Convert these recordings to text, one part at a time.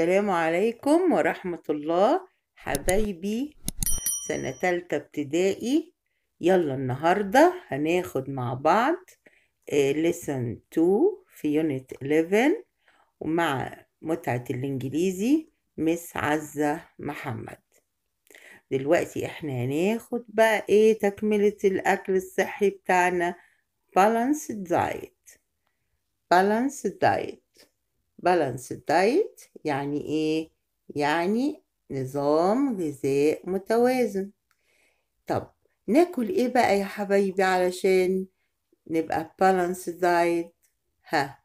السلام عليكم ورحمة الله حبايبي سنة تالتة ابتدائي يلا النهاردة هناخد مع بعض لسن آه، 2 في يونت 11 ومع متعة الإنجليزي مس عزة محمد دلوقتي احنا هناخد بقى ايه تكملة الأكل الصحي بتاعنا balanced diet balanced diet بالانس دايت يعني ايه يعني نظام غذاء متوازن طب ناكل ايه بقى يا حبايبي علشان نبقى بالانس دايت ها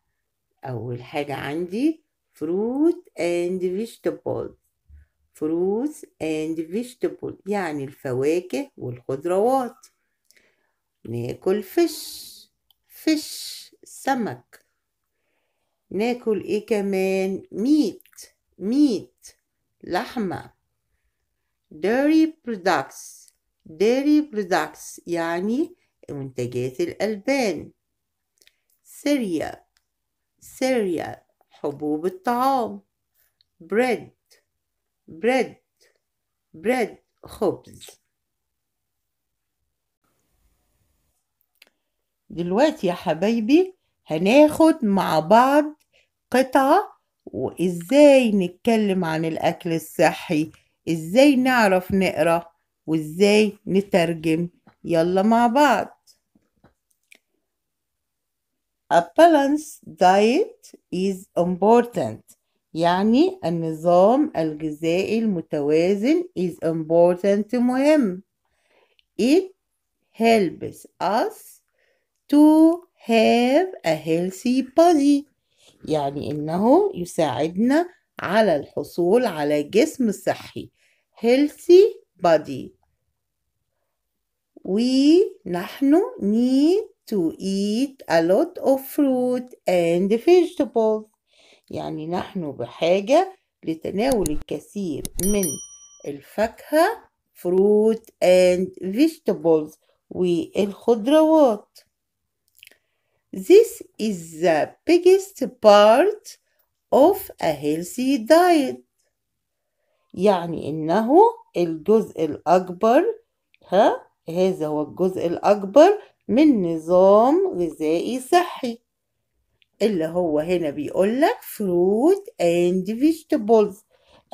اول حاجة عندي فروت اند فيجيتابل فروت اند فيجيتابل يعني الفواكه والخضروات ناكل فش فش سمك ناكل ايه كمان meat meat لحمة dairy products dairy products يعني منتجات الألبان cereal cereal حبوب الطعام bread bread bread خبز دلوقتي يا حبايبي هناخد مع بعض القطعة وإزاي نتكلم عن الأكل الصحي إزاي نعرف نقرأ وإزاي نترجم يلا مع بعض A balanced diet is important يعني النظام الغذائي المتوازن is important مهم it helps us to have a healthy body يعني إنه يساعدنا على الحصول على جسم صحي healthy body ونحن need to eat a lot of fruit and vegetables يعني نحن بحاجة لتناول الكثير من الفاكهة fruit and vegetables والخضروات This is the biggest part of a healthy diet يعني إنه الجزء الأكبر ها هذا هو الجزء الأكبر من نظام غذائي صحي اللي هو هنا بيقولك fruit and vegetables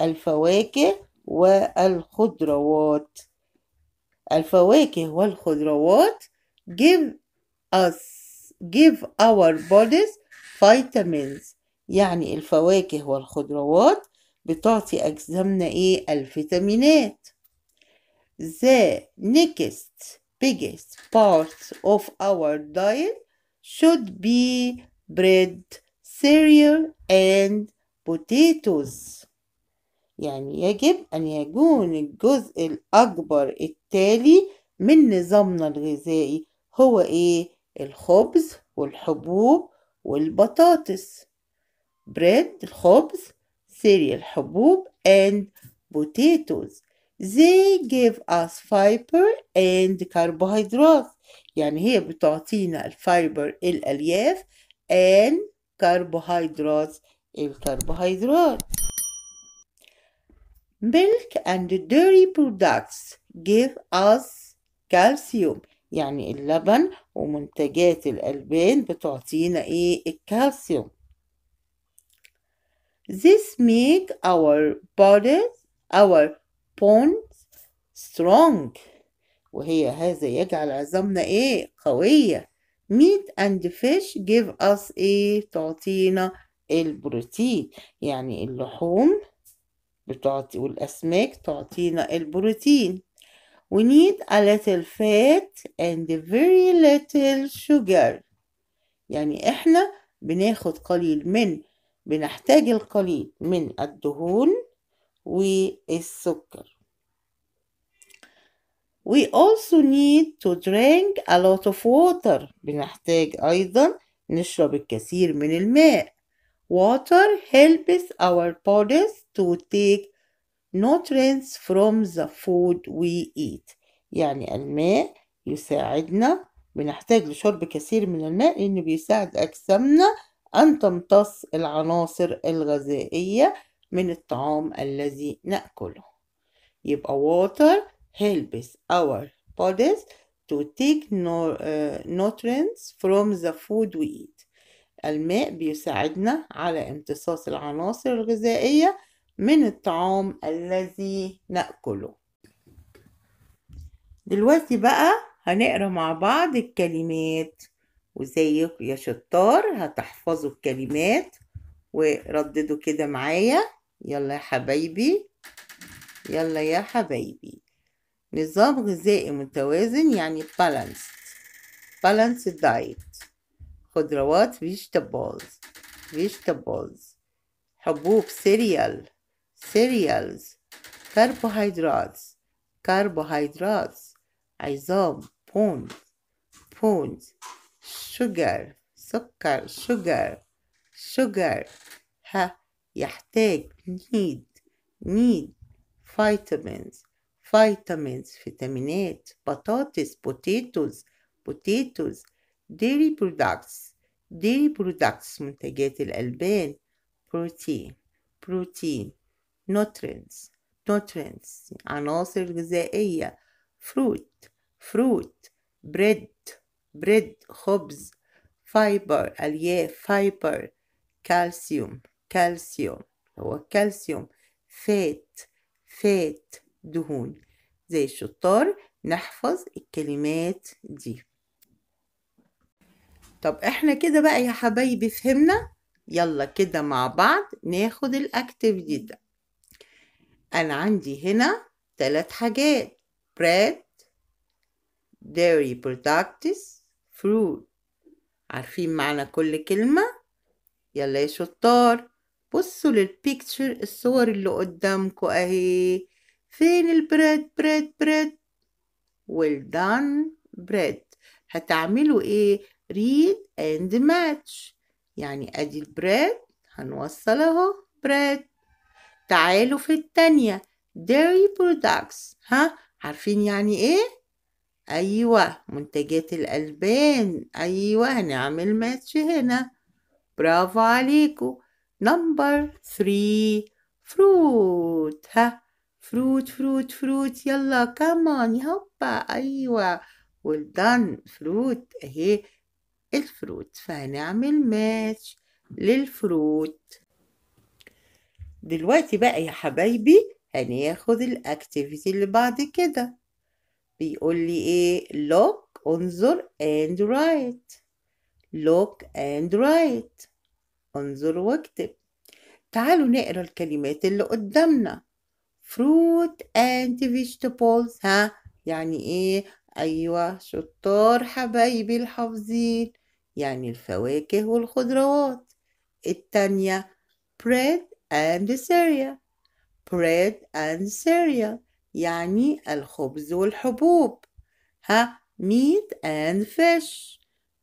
الفواكه والخضروات الفواكه والخضروات give us give our bodies vitamins يعني الفواكه والخضروات بتعطي أجسامنا إيه الفيتامينات the next biggest part of our diet should be bread, cereal and potatoes يعني يجب أن يكون الجزء الأكبر التالي من نظامنا الغذائي هو إيه؟ الخبز والحبوب والبطاطس بريد الخبز cereal حبوب and potatoes they give us fiber and carbohydrates يعني هي بتعطينا الفايبر الألياف and carbohydrates الكربوهيدرات milk and dairy products give us calcium يعني اللبن ومنتجات الألبان بتعطينا إيه الكالسيوم This make our bodies our bones strong وهي هذا يجعل عظامنا إيه قوية meat and fish give us إيه تعطينا البروتين يعني اللحوم بتعطي والأسماك تعطينا البروتين We need a little fat and very little sugar يعني احنا بناخد قليل من بنحتاج القليل من الدهون والسكر We also need to drink a lot of water بنحتاج أيضا نشرب الكثير من الماء Water helps our bodies to take nutrients from the food we eat يعني الماء يساعدنا بنحتاج لشرب كثير من الماء لأنه بيساعد أجسامنا أن تمتص العناصر الغذائية من الطعام الذي نأكله يبقى water helps our bodies to take uh, nutrients from the food we eat الماء بيساعدنا على امتصاص العناصر الغذائية من الطعام الذي نأكله دلوقتي بقى هنقرا مع بعض الكلمات وزي يا شطار هتحفظوا الكلمات ورددوا كده معايا يلا يا حبايبي يلا يا حبايبي نظام غذائي متوازن يعني balanced balanced diet خضروات vegetables vegetables حبوب سيريال cereals, carbohydrates, carbohydrates, عظام, pons, bones, sugar, sugar, sugar, sugar, ها يحتاج need, need, vitamins, vitamins, فيتامينات, بطاطس, potatoes, potatoes, dairy products, dairy products, منتجات الألبان, protein, protein, nutrients nutrients يعني عناصر غذائية fruit fruit bread bread خبز fiber ألياف fiber calcium calcium هو calcium fat fat دهون زي الشطار نحفظ الكلمات دي طب احنا كده بقى يا حبايبي فهمنا يلا كده مع بعض ناخد الاكتيفيتي ده أنا عندي هنا تلات حاجات bread dairy products fruit عارفين معنى كل كلمة يلا يا شطار بصوا للبيكتشر الصور اللي قدامكم اهي فين البريد بريد بريد والدان بريد هتعملوا ايه read and match يعني ادي البريد هنوصل اهو بريد تعالوا في التانية dairy products ها عارفين يعني ايه؟ أيوة منتجات الألبان أيوة هنعمل ماتش هنا برافو عليكم نمبر ثري فروت ها فروت فروت فروت يلا كمان هوبا أيوة والدن فروت أهي الفروت فهنعمل ماتش للفروت دلوقتي بقى يا حبايبي هناخد الاكتيفيتي اللي بعد كده بيقول لي ايه look انظر and write look and write انظر واكتب تعالوا نقرا الكلمات اللي قدامنا fruit and vegetables ها يعني ايه ايوه شطار حبايبي الحافظين يعني الفواكه والخضروات التانية bread and cereal bread and cereal يعني الخبز والحبوب ها meat and fish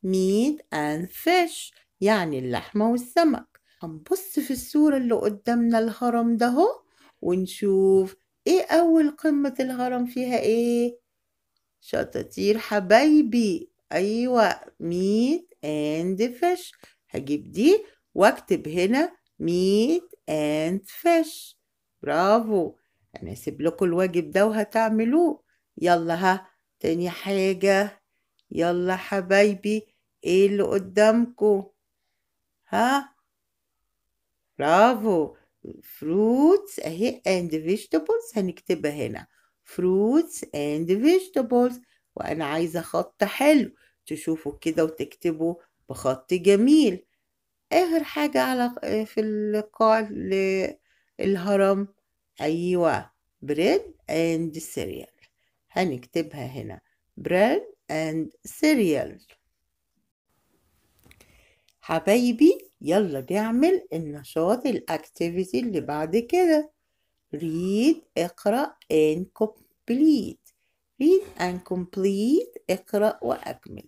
meat and fish يعني اللحمة والسمك هنبص في الصورة اللي قدامنا الهرم ده ونشوف ايه أول قمة الهرم فيها ايه شطاطير حبايبي أيوة meat and fish هجيب دي واكتب هنا meat and fish برافو اسيب يعني لكم الواجب ده وهتعملوه يلا ها تاني حاجة يلا حبايبي ايه اللي قدامكو ها برافو fruits اهي and vegetables هنكتبها هنا fruits and vegetables وانا عايزة خط حلو تشوفوا كده وتكتبوا بخط جميل آخر حاجة على آه، في القاع للهرم أيوة بريد أند سيريال هنكتبها هنا بريد أند سيريال حبايبي يلا نعمل النشاط الاكتيفيتي اللي بعد كده read اقرأ and complete read and complete اقرأ وأكمل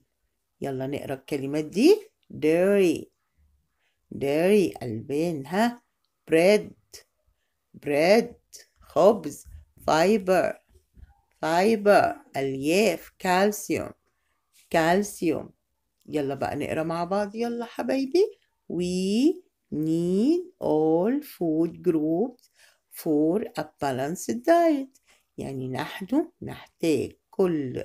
يلا نقرأ الكلمات دي dairy dairy ألبانها bread bread خبز fiber fiber ألياف calcium calcium يلا بقى نقرا مع بعض يلا حبايبي we need all food groups for a balanced diet يعني نحن نحتاج كل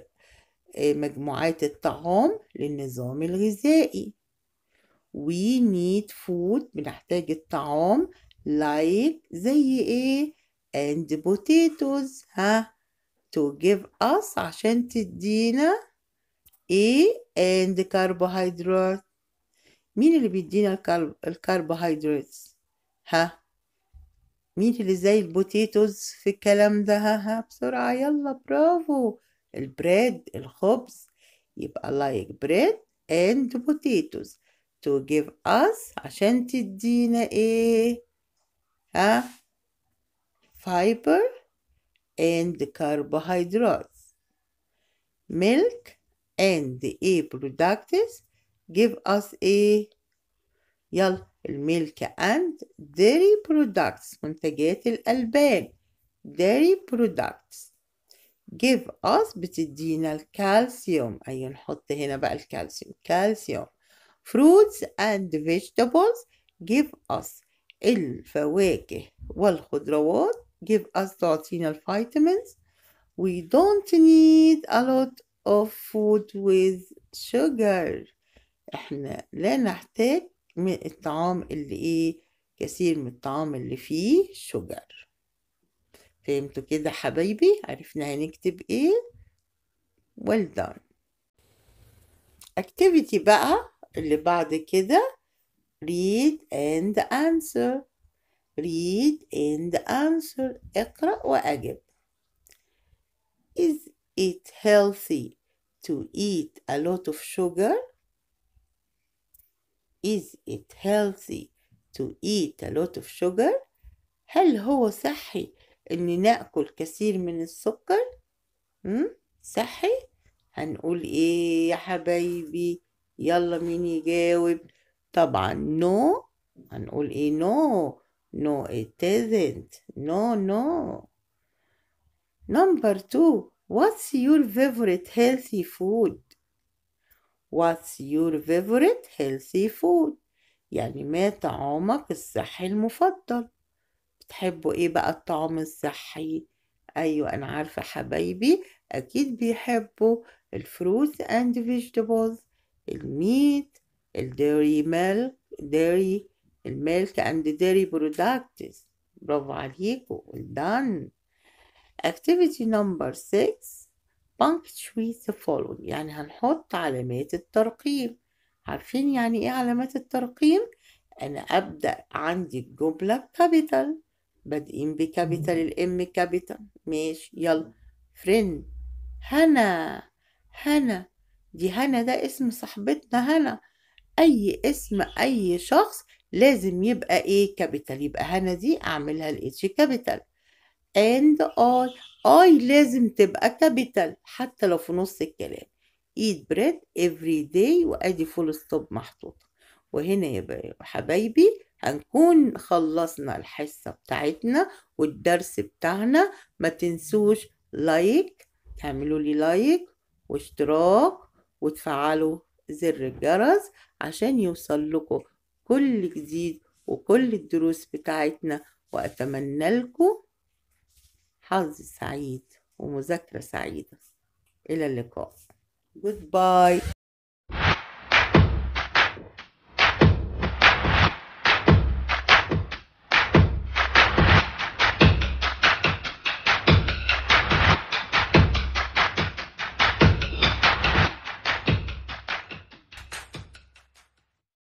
آه، مجموعات الطعام للنظام الغذائي we need food بنحتاج الطعام like زي ايه and potatoes ها to give us عشان تدينا ايه and carbohydrates مين اللي بيدينا الكربوهيدرات ها مين اللي زي البوتيتوز في الكلام ده ها ها بسرعة يلا برافو البريد الخبز يبقى لايك بريد اند بوتيتوز to give us عشان تدينا ايه ها fiber and carbohydrates milk and ايه products give us ايه يلا الميلك and dairy products منتجات الألبان dairy products give us بتدينا الكالسيوم أي نحط هنا بقى الكالسيوم كالسيوم fruits and vegetables give us الفواكه والخضروات give us تعطينا الفيتامينز we don't need a lot of food with sugar احنا لا نحتاج من الطعام اللي ايه كثير من الطعام اللي فيه شجر فهمتوا كده حبايبي عرفنا هنكتب ايه well done activity بقى اللي بعد كده read and answer read and answer اقرأ وأجب is it healthy to eat a lot of sugar is it healthy to eat a lot of sugar هل هو صحي ان ناكل كثير من السكر صحي هنقول ايه يا حبايبي يلا مين يجاوب طبعا نو no. هنقول ايه نو نو it isn't نو نو نمبر تو what's your favorite healthy food what's your favorite healthy food يعني ما طعامك الصحي المفضل بتحبوا ايه بقى الطعام الصحي ايوه انا عارفه حبايبي اكيد بيحبوا الفروز اند فيجيتابلز الميت الديري ميلك ديري الميلك عند ديري برودكتس برافو عليكم دان activity number 6 punctuate the following يعني هنحط علامات الترقيم عارفين يعني ايه علامات الترقيم انا ابدا عندي الجمله كابيتال بادئين بكابيتال الام كابيتال ماشي يلا فريند هنا هنا دي هنا ده اسم صاحبتنا هنا اي اسم اي شخص لازم يبقى ايه كابيتال يبقى هنا دي اعملها الاتش كابيتال اند اي اي لازم تبقى كابيتال حتى لو في نص الكلام eat bread every day وادي فول ستوب محطوطة وهنا يبقى حبايبي هنكون خلصنا الحصة بتاعتنا والدرس بتاعنا ما تنسوش لايك تعملوا لي لايك واشتراك وتفعلوا زر الجرس عشان يوصل لكم كل جديد وكل الدروس بتاعتنا وأتمنى لكم حظ سعيد ومذاكرة سعيدة إلى اللقاء جود باي